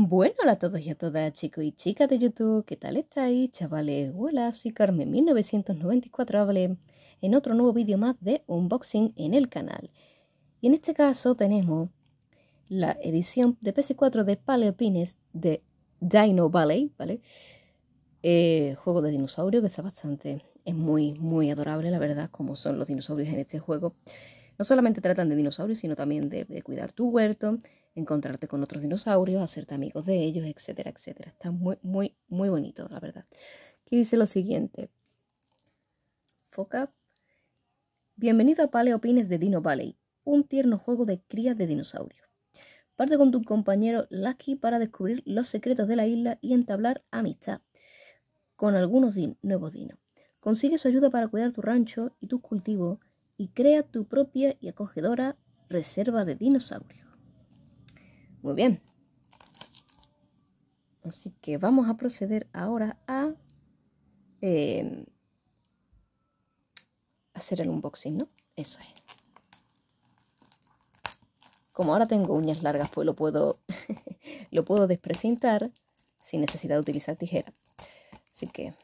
Bueno, hola a todos y a todas, chicos y chicas de YouTube, ¿qué tal estáis, chavales? Hola, soy Carmen 1994 hable en otro nuevo vídeo más de unboxing en el canal. Y en este caso tenemos la edición de PS4 de Paleopines de Dino Valley, ¿vale? Eh, juego de dinosaurio que está bastante, es muy, muy adorable, la verdad, como son los dinosaurios en este juego. No solamente tratan de dinosaurios, sino también de cuidar tu huerto, encontrarte con otros dinosaurios, hacerte amigos de ellos, etcétera, etcétera. Está muy, muy, muy bonito, la verdad. Aquí dice lo siguiente. Foca. Bienvenido a Paleopines de Dino Valley, un tierno juego de crías de dinosaurios. Parte con tu compañero Lucky para descubrir los secretos de la isla y entablar amistad con algunos nuevos dinos. Consigue su ayuda para cuidar tu rancho y tus cultivos y crea tu propia y acogedora reserva de dinosaurios. Muy bien. Así que vamos a proceder ahora a eh, hacer el unboxing, ¿no? Eso es. Como ahora tengo uñas largas, pues lo puedo, lo puedo desprecintar sin necesidad de utilizar tijera. Así que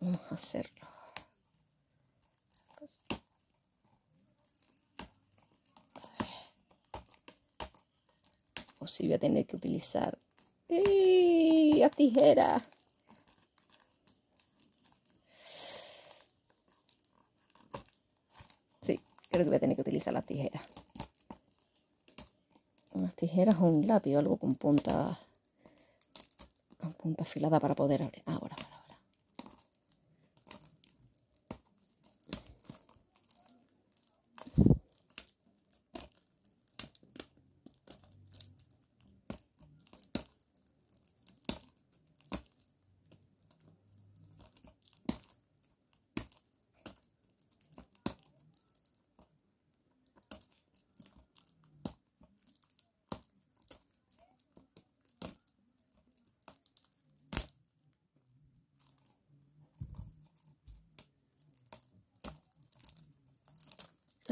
vamos a hacerlo. si voy a tener que utilizar las tijeras sí creo que voy a tener que utilizar las tijeras unas tijeras un lápiz o algo con punta con punta afilada para poder abrir ahora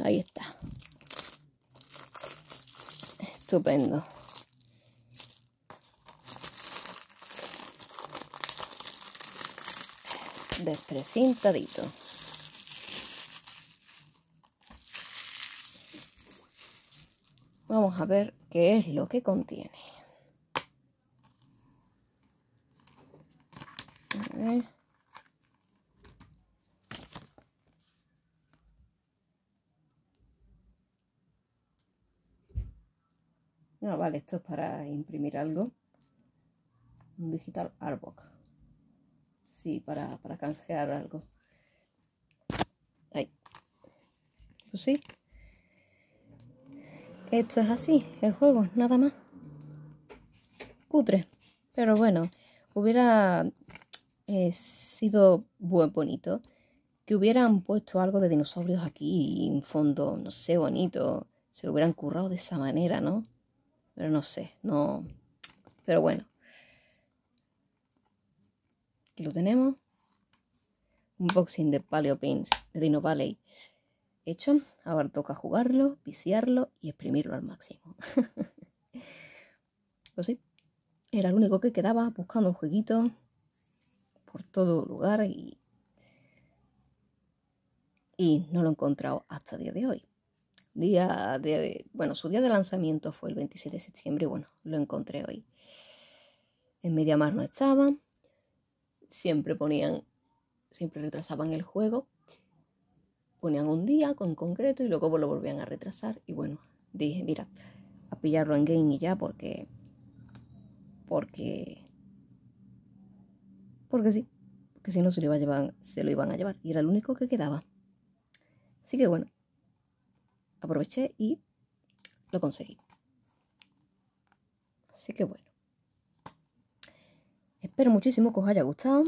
Ahí está. Estupendo. Desprecintadito. Vamos a ver qué es lo que contiene. Ah, vale, esto es para imprimir algo. Un digital artbox. Sí, para, canjear algo. Ahí. Pues sí. Esto es así, el juego, nada más. Cutre. Pero bueno, hubiera eh, sido buen bonito que hubieran puesto algo de dinosaurios aquí y un fondo, no sé, bonito. Se lo hubieran currado de esa manera, ¿no? Pero no sé, no. Pero bueno. Aquí lo tenemos. Unboxing de Paleo Pins de Dino Valley hecho. Ahora toca jugarlo, viciarlo y exprimirlo al máximo. pues sí, era el único que quedaba buscando un jueguito por todo lugar y, y no lo he encontrado hasta el día de hoy día de, bueno, su día de lanzamiento fue el 27 de septiembre y bueno, lo encontré hoy. En Media Mar no estaba, siempre ponían, siempre retrasaban el juego, ponían un día con concreto y luego lo volvían a retrasar y bueno, dije, mira, a pillarlo en game y ya porque, porque, porque sí, porque si no se lo, iba llevar, se lo iban a llevar y era el único que quedaba. Así que bueno, aproveché y lo conseguí. Así que bueno. Espero muchísimo que os haya gustado.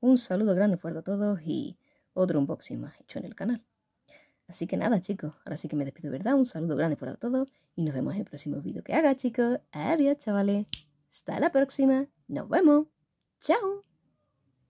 Un saludo grande fuerte a todos y otro unboxing más hecho en el canal. Así que nada, chicos. Ahora sí que me despido, ¿verdad? Un saludo grande fuerte a todos y nos vemos en el próximo vídeo que haga, chicos. Adiós, chavales. Hasta la próxima. Nos vemos. Chao.